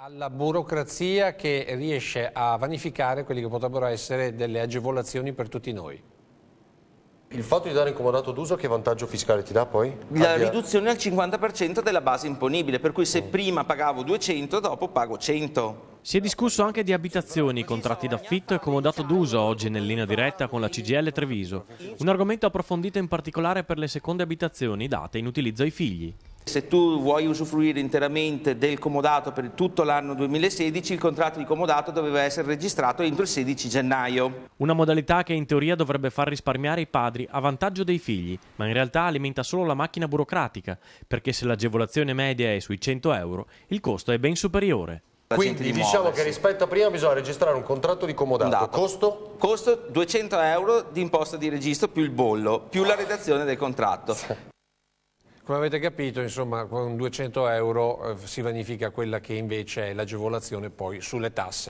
alla burocrazia che riesce a vanificare quelli che potrebbero essere delle agevolazioni per tutti noi. Il fatto di dare incomodato d'uso che vantaggio fiscale ti dà poi? La Abbia... riduzione al 50% della base imponibile, per cui se mm. prima pagavo 200, dopo pago 100. Si è discusso anche di abitazioni, contratti d'affitto e comodato d'uso oggi in linea diretta con la CGL Treviso. Un argomento approfondito in particolare per le seconde abitazioni date in utilizzo ai figli. Se tu vuoi usufruire interamente del comodato per tutto l'anno 2016, il contratto di comodato doveva essere registrato entro il 16 gennaio. Una modalità che in teoria dovrebbe far risparmiare i padri a vantaggio dei figli, ma in realtà alimenta solo la macchina burocratica, perché se l'agevolazione media è sui 100 euro, il costo è ben superiore. Quindi di diciamo muoversi. che rispetto a prima bisogna registrare un contratto di comodato. Dato. Costo? Costo 200 euro di imposta di registro più il bollo, più la redazione del contratto. Come avete capito, insomma, con 200 euro eh, si vanifica quella che invece è l'agevolazione poi sulle tasse.